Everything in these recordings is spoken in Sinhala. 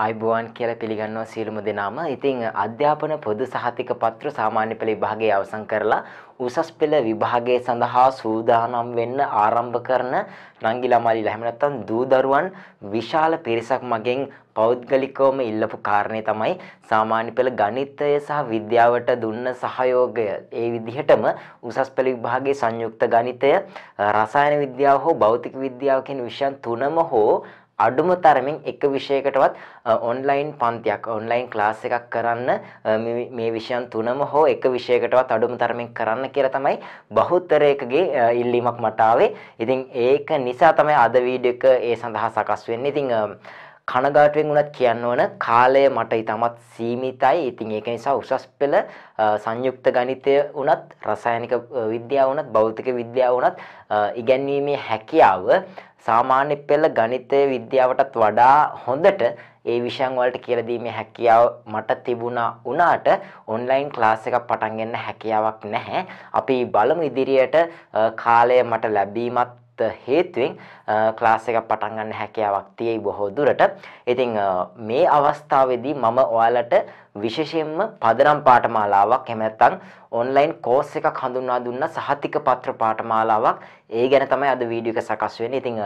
අයිබෝවන් කියලා පිළිගන්නවා සියලුම දෙනාම. ඉතින් අධ්‍යාපන පොදු සහතික පත්‍ර සාමාන්‍ය පෙළ විභාගයේ අවසන් කරලා උසස් පෙළ විභාගය සඳහා සූදානම් වෙන්න ආරම්භ කරන නංගිලා මාලිලා එහෙම නැත්නම් දූ දරුවන් විශාල පිරිසක් මගෙන් පෞද්ගලිකවම ඉල්ලපු කාරණේ තමයි සාමාන්‍ය පෙළ ගණිතය සහ විද්‍යාවට දුන්න සහයෝගය. ඒ විදිහටම උසස් පෙළ විභාගයේ සංයුක්ත ගණිතය, රසායන විද්‍යාව හෝ භෞතික විද්‍යාව කියන විෂයන් තුනම හෝ අඩුම තරමින් එක විෂයකටවත් ඔන්ලයින් පන්තියක් ඔන්ලයින් ක්ලාස් එකක් කරන්න මේ විෂයන් තුනම හෝ එක විෂයකටවත් අඩුම තරමින් කරන්න කියලා තමයි බහුතරයකගේ ඉල්ලීමක් මට ආවේ. ඉතින් ඒක නිසා තමයි අද වීඩියෝ එක ඒ සඳහා සකස් වෙන්නේ. ඉතින් කනගාටුවෙන් වුණත් කියන්න ඕන කාලය මට ඉතමත් සීමිතයි. ඉතින් ඒක නිසා උසස් පෙළ සංයුක්ත ගණිතය වුණත් රසායනික විද්‍යාව වුණත් භෞතික විද්‍යාව වුණත් ඉගැන්වීමේ හැකියාව සාමාන්‍ය පෙළ ගණිතය විද්‍යාවටත් වඩා හොඳට ඒ විෂයන් වලට කියලා දීමේ හැකියාව මට තිබුණා වුණාට ඔන්ලයින් ක්ලාස් එකක් පටන් ගන්න හැකියාවක් නැහැ. අපි බලමු ඉදිරියට කාලය මට ලැබීමත් ගත්ත හේතුවෙන් ක්ලාස් එකක් පටන් ගන්න හැකියාවක් තියෙයි බොහෝ දුරට. ඉතින් මේ අවස්ථාවේදී මම ඔයාලට විශේෂයෙන්ම පදනම් පාඨමාලාවක් එහෙම නැත්නම් ඔන්ලයින් කෝස් එකක් හඳුන්වා දුන්න සහතික පත්‍ර පාඨමාලාවක් ඒ ගැන තමයි අද වීඩියෝ එක සකස් වෙන්නේ. ඉතින්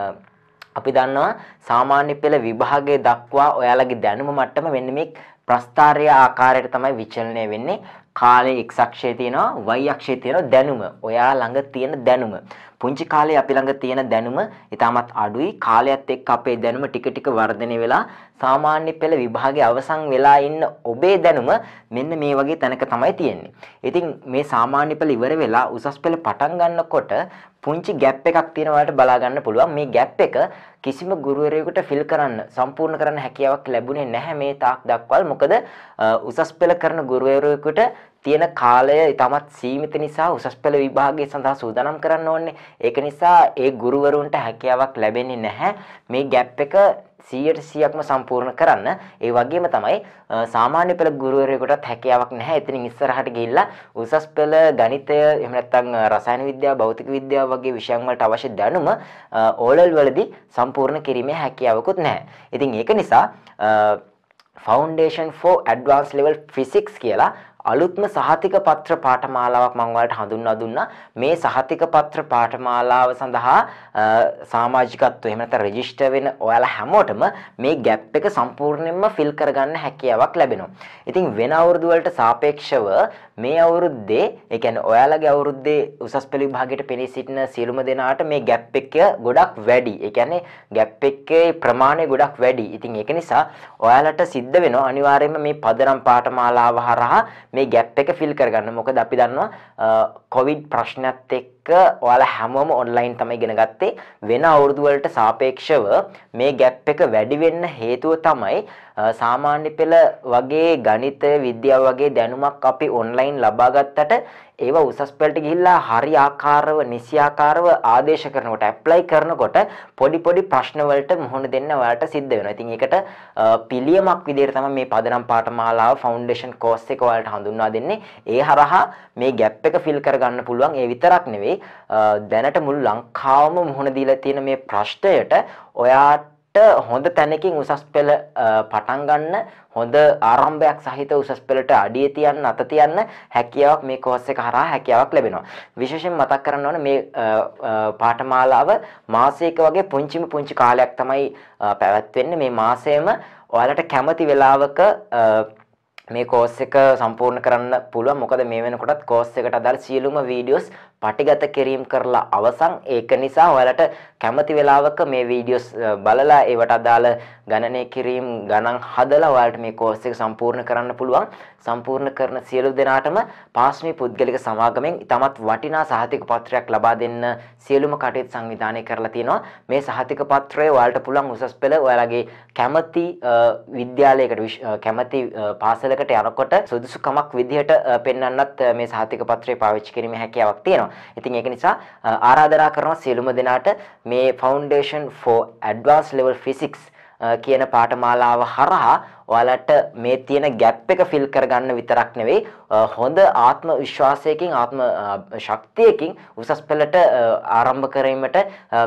අපි දන්නවා සාමාන්‍ය පෙළ විභාගයේ දක්වා ඔයාලගේ දැනුම මට්ටම මෙන්න මේ ප්‍රස්ථාරය ආකාරයට තමයි විචලනය වෙන්නේ කාලේ x අක්ෂය තියෙනවා y අක්ෂය තියෙනවා දැනුම. ඔයා ළඟ තියෙන දැනුම. පුංචි කාලේ අපි ළඟ තියෙන දැනුම ඊටමත් අඩුයි. කාලයත් එක්ක අපේ දැනුම ටික ටික වර්ධනය වෙලා සාමාන්‍ය පෙළ විභාගේ අවසන් වෙලා ඉන්න ඔබේ දැනුම මෙන්න මේ වගේ තැනක තමයි තියෙන්නේ. ඉතින් මේ සාමාන්‍ය පෙළ ඉවර වෙලා උසස් පෙළ පටන් ගන්නකොට පුංචි ගැප් එකක් තියෙනවාට බලා ගන්න පුළුවන් මේ ගැප් එක කිසිම ගුරුවරයෙකුට ෆිල් කරන්න සම්පූර්ණ කරන්න හැකියාවක් ලැබුණේ නැහැ මේ තාක් දක්වල් මොකද උසස් පෙළ කරන ගුරුවරයෙකුට තියෙන කාලය ඉතාමත් සීමිත නිසා උසස් පෙළ විභාගය සඳහා සූදානම් කරන්න ඕනේ. ඒක නිසා ඒ ගුරුවරුන්ට හැකියාවක් ලැබෙන්නේ නැහැ මේ ગેප් එක 100%ක්ම සම්පූර්ණ කරන්න. ඒ වගේම තමයි සාමාන්‍ය පෙළ ගුරුවරයෙකුටත් හැකියාවක් නැහැ. එතනින් ඉස්සරහට ගිහිල්ලා උසස් පෙළ ගණිතය එහෙම නැත්නම් රසායන විද්‍යාව, භෞතික විද්‍යාව වගේ විෂයන් වලට අවශ්‍ය දැනුම ඕලල් වලදී සම්පූර්ණ කිරීමේ හැකියාවකුත් නැහැ. ඉතින් ඒක නිසා Foundation for Advanced Level Physics කියලා අලුත්ම සහතික පත්‍ර පාඨමාලාවක් මම ඔයාලට හඳුන්වා දුන්නා. මේ සහතික පත්‍ර පාඨමාලාව සඳහා සමාජිකත්වය එහෙම නැත්නම් රෙජිස්ටර් වෙන ඔයාලා හැමෝටම මේ ગેප් එක සම්පූර්ණයෙන්ම ෆිල් කරගන්න හැකියාවක් ලැබෙනවා. ඉතින් වෙන අවුරුදු වලට සාපේක්ෂව මේ අවුරුද්දේ ඒ කියන්නේ ඔයාලගේ අවුරුද්දේ උසස් පෙළ විභාගයට පෙනී සිටින සියලුම දෙනාට මේ ગેප් එක ගොඩක් වැඩි. ඒ කියන්නේ ગેප් එකේ ප්‍රමාණය ගොඩක් වැඩි. ඉතින් ඒක නිසා ඔයාලට සිද්ධ වෙනවා අනිවාර්යයෙන්ම මේ පදනම් පාඨමාලාව හරහා මේ ગෑප් එක ෆිල් කරගන්න. මොකද අපි දන්නවා කොවිඩ් ප්‍රශ්නත් එක්ක එක ඔයාලා හැමෝම ඔන්ලයින් තමයි ඉගෙන ගත්තේ වෙන අවුරුදු වලට සාපේක්ෂව මේ ગැප් එක වැඩි වෙන්න හේතුව තමයි සාමාන්‍ය පෙළ වගේ ගණිතය විද්‍යාව වගේ දැනුමක් අපි ඔන්ලයින් ලබා ගත්තට ඒව උසස් පෙළට ගිහිල්ලා හරි ආකාරව නිසි ආකාරව ආදේශ කරනකොට ඇප්ලයි කරනකොට පොඩි පොඩි ප්‍රශ්න වලට මුහුණ දෙන්න ඔයාලට සිද්ධ වෙනවා. ඉතින් ඒකට පිළියමක් විදිහට තමයි මේ පදනම් පාඨමාලාව ෆවුන්ඩේෂන් කෝස් එක ඔයාලට හඳුන්වා දෙන්නේ. ඒ හරහා මේ ગැප් එක ෆිල් කරගන්න පුළුවන්. ඒ විතරක් නෙවෙයි වගේ දැනට මුළු ලංකාවම මුහුණ දීලා තියෙන මේ ප්‍රශ්නයට ඔයාට හොඳ තැනකින් උසස් පෙළ පටන් ගන්න හොඳ ආරම්භයක් සහිත උසස් පෙළට අඩිය තියන්න අත තියන්න හැකියාවක් මේ කෝස් එක හරහා හැකියාවක් ලැබෙනවා. විශේෂයෙන් මතක් කරන්න ඕන මේ පාඨමාලාව මාසයක වගේ පුංචිම පුංචි කාලයක් තමයි පැවැත්වෙන්නේ. මේ මාසයේම ඔයාලට කැමති වෙලාවක මේ කෝස් එක සම්පූර්ණ කරන්න පුළුවන් මොකද මේ වෙනකොටත් කෝස් එකට අදාළ සියලුම වීඩියෝස් පටිගත කිරීම කරලා අවසන් ඒක නිසා ඔයාලට කැමති වෙලාවක මේ වීඩියෝස් බලලා ඒවට අදාළ ගණනය කිරීම ගණන් හදලා ඔයාලට මේ කෝස් එක සම්පූර්ණ කරන්න පුළුවන් සම්පූර්ණ කරන සියලු දෙනාටම පාස්මී පුද්ගලික සමාගමෙන් ඉතමත් වටිනා සහතික පත්‍රයක් ලබා දෙන්න සියලුම කටයුතු සංවිධානය කරලා තියෙනවා මේ සහතික පත්‍රය ඔයාලට පුළුවන් උසස් පෙළ ඔයාලගේ කැමති විද්‍යාලයකට කැමති පාසල තත්වලකට යනකොට සුදුසුකමක් විදිහට පෙන්වන්නත් මේ සහතික පත්‍රය පාවිච්චි කිරීමේ හැකියාවක් තියෙනවා. ඉතින් ඒක නිසා ආරාධනා කරනවා සියලුම දෙනාට මේ Foundation for Advanced Level Physics කියන පාඨමාලාව හරහා ඔයාලට මේ තියෙන ගැප් එක ෆිල් කරගන්න විතරක් නෙවෙයි හොඳ ආත්ම විශ්වාසයකින් ආත්ම ශක්තියකින් උසස් පෙළට ආරම්භ කිරීමට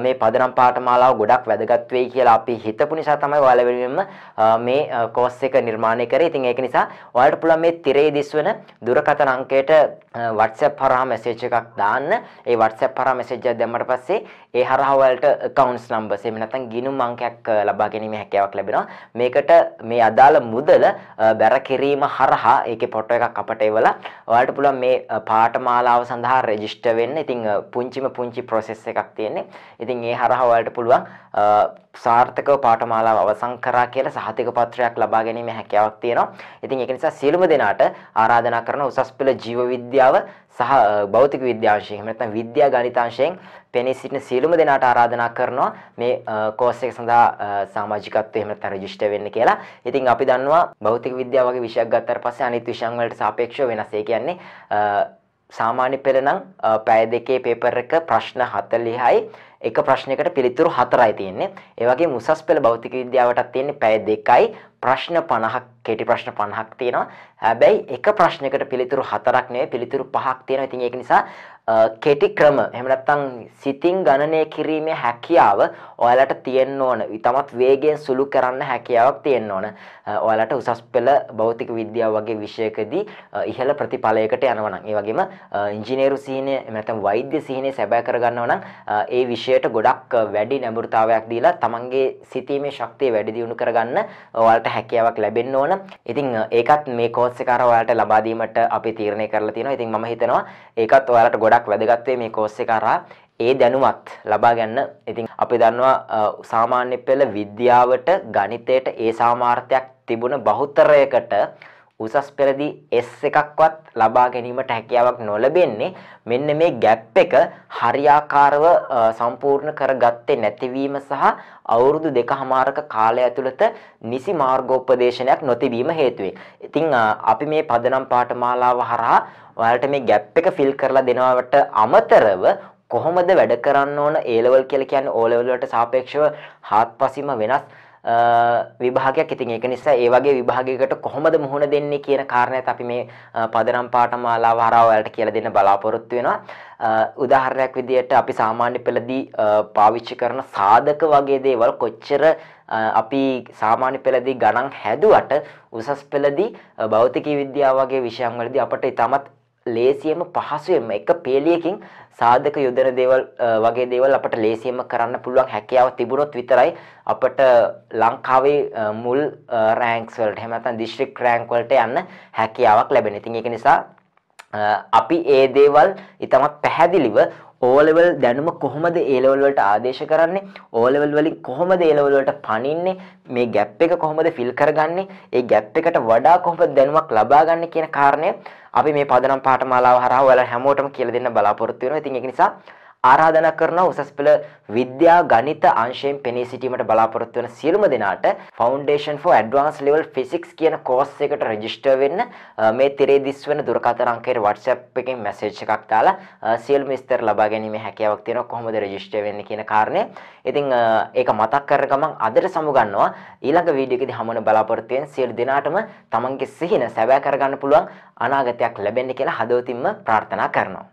මේ පදනම් පාඨමාලාව ගොඩක් වැදගත් වෙයි කියලා අපි හිතපු නිසා තමයි ඔයාලා වෙනුවෙන්ම මේ කෝස් එක නිර්මාණය කරේ. ඉතින් ඒක නිසා ඔයාලට පුළුවන් මේ තිරේ දිස්වන දුරකථන අංකයට WhatsApp හරහා මැසේජ් එකක් දාන්න. ඒ WhatsApp හරහා මැසේජ් එකක් දැම්මට පස්සේ ඒ හරහා ඔයාලට accounts numbers එහෙම නැත්නම් ගිණුම් අංකයක් ලබා ගැනීමේ හැකියාවක් ලැබෙනවා. මේකට මේ අදා අදාළ මුදල බැර කිරීම හරහා ඒකේ ෆොටෝ එකක් අපට එවලා ඔයාලට පුළුවන් මේ පාඨමාලාව සඳහා රෙජිස්ටර් වෙන්න. ඉතින් පුංචිම පුංචි process එකක් තියෙන්නේ. ඉතින් ඒ හරහා ඔයාලට පුළුවන් සාර්ථකව පාඨමාලාව අවසන් කරා කියලා සහතික පත්‍රයක් ලබා ගැනීම හැකියාවක් තියෙනවා. ඉතින් ඒක නිසා සියලුම දෙනාට ආරාධනා කරන උසස් පෙළ ජීව විද්‍යාව සහ භෞතික විද්‍යාංශයෙන් එහෙම නැත්නම් විද්‍යා ගණිතාංශයෙන් පෙනී සිටින සියලුම දෙනාට ආරාධනා කරනවා මේ කෝස් එක සඳහා සමාජිකත්වය එහෙම නැත්නම් රෙජිස්ටර් වෙන්න කියලා. ඉතින් අපි දන්නවා භෞතික විද්‍යාව වගේ විෂයක් ගත්තාට පස්සේ අනිත් විෂයන් වලට සාපේක්ෂව වෙනස්. ඒ කියන්නේ සාමාන්‍ය පෙළ නම් පැය දෙකේ පේපර් එක ප්‍රශ්න 40යි එක ප්‍රශ්නයකට පිළිතුරු හතරයි තියෙන්නේ. ඒ වගේම උසස් පෙළ භෞතික විද්‍යාවටත් තියෙන්නේ පැය දෙකයි. ප්‍රශ්න 50ක් කෙටි ප්‍රශ්න 50ක් තියෙනවා. හැබැයි එක ප්‍රශ්නයකට පිළිතුරු හතරක් නෙවෙයි පිළිතුරු පහක් තියෙනවා. ඉතින් ඒක නිසා කෙටි ක්‍රම එහෙම නැත්නම් සිතින් ගණනය කිරීමේ හැකියාව ඔයාලට තියෙන්න ඕන. ඊටමත් වේගයෙන් සුළු කරන්න හැකියාවක් තියෙන්න ඕන. ඔයාලට උසස් පෙළ භෞතික විද්‍යාව වගේ විෂයකදී ඉහළ ප්‍රතිඵලයකට යනවා නම්, ඒ වගේම ඉංජිනේරු සිහිනය එහෙම නැත්නම් වෛද්‍ය සිහිනය සැබෑ කරගන්නවා නම්, ඒ විෂයට ගොඩක් වැඩි නැඹුරුතාවයක් දීලා තමන්ගේ සිතීමේ ශක්තිය වැඩි දියුණු කරගන්න ඔයාලට හැකියාවක් ලැබෙන්න ඕන. ඉතින් ඒකත් මේ කෝස් එක අර ඔයාලට ලබා දීමට අපි තීරණය කරලා තියෙනවා. ඉතින් මම හිතනවා ඒකත් ඔයාලට ගොඩක් ගොඩක් වැදගත් මේ කෝස් එක හරහා ඒ දැනුමත් ලබා ගන්න. ඉතින් අපි දන්නවා සාමාන්‍ය පෙළ විද්‍යාවට ගණිතයට ඒ සාමාර්ථයක් තිබුණ බහුතරයකට උසස් පෙරදී S එකක්වත් ලබා ගැනීමට හැකියාවක් නොලැබෙන්නේ මෙන්න මේ ગેප් එක හරියාකාරව සම්පූර්ණ කරගත්තේ නැතිවීම සහ අවුරුදු දෙකමාරක කාලය ඇතුළත නිසි මාර්ගෝපදේශනයක් නොතිබීම හේතුවෙන්. ඉතින් අපි මේ පදනම් පාඨමාලාව හරහා ඔයාලට මේ ગેප් එක ෆිල් කරලා දෙනවට අමතරව කොහොමද වැඩ කරන්න ඕන A level කියලා කියන්නේ O level වලට සාපේක්ෂව හාත්පසින්ම වෙනස් විභාගයක් ඉතින් ඒක නිසා ඒ වගේ විභාගයකට කොහොමද මුහුණ දෙන්නේ කියන කාරණයත් අපි මේ පදනම් පාඨමාලාව හරහා ඔයාලට කියලා දෙන්න බලාපොරොත්තු වෙනවා. උදාහරණයක් විදිහට අපි සාමාන්‍ය පෙළදී පාවිච්චි කරන සාධක වගේ දේවල් කොච්චර අපි සාමාන්‍ය පෙළදී ගණන් හැදුවට උසස් පෙළදී භෞතික විද්‍යාව වගේ විෂයන් වලදී අපට ඉතාමත් ලේසියෙම පහසුවෙන්ම එක පේලියකින් සාධක යොදන දේවල් වගේ දේවල් අපට ලේසියෙන්ම කරන්න පුළුවන් හැකියාව තිබුණොත් විතරයි අපට ලංකාවේ මුල් රෑන්ක්ස් වලට එහෙම නැත්නම් දිස්ත්‍රික් රෑන්ක් වලට යන්න හැකියාවක් ලැබෙන. ඉතින් ඒක නිසා අපි ඒ දේවල් ඉතමත් පැහැදිලිව ඕලෙවල් දැනුම කොහොමද ඒලෙවල් වලට ආදේශ කරන්නේ ඕලෙවල් වලින් කොහොමද ඒලෙවල් වලට පනින්නේ මේ ગැප් එක කොහොමද ෆිල් කරගන්නේ ඒ ગැප් එකට වඩා කොහොමද දැනුමක් ලබා ගන්න කියන කාරණය අපි මේ පදනම් පාඨමාලාව හරහා ඔයාලා හැමෝටම කියලා දෙන්න බලාපොරොත්තු වෙනවා. ඉතින් ඒක නිසා ආරාධනා කරනවා උසස් පෙළ විද්‍යා ගණිත අංශයෙන් පෙනී සිටීමට බලාපොරොත්තු වෙන සියලුම දෙනාට Foundation for Advanced Level Physics කියන කෝස් එකට රෙජිස්ටර් වෙන්න මේ තිරේ දිස් වෙන දුරකථන අංකයට WhatsApp එකෙන් මැසේජ් එකක් දාලා සියලුම විස්තර ලබා ගැනීමේ හැකියාවක් තියෙනවා කොහොමද රෙජිස්ටර් වෙන්නේ කියන කාරණය. ඉතින් ඒක මතක් කරන ගමන් අදට සමුගන්නවා ඊළඟ වීඩියෝ එකදී හමුවන බලාපොරොත්තු වෙන සියලු දෙනාටම තමන්ගේ සිහින සැබෑ කරගන්න පුළුවන් අනාගතයක් ලැබෙන්න කියලා හදවතින්ම ප්‍රාර්ථනා කරනවා.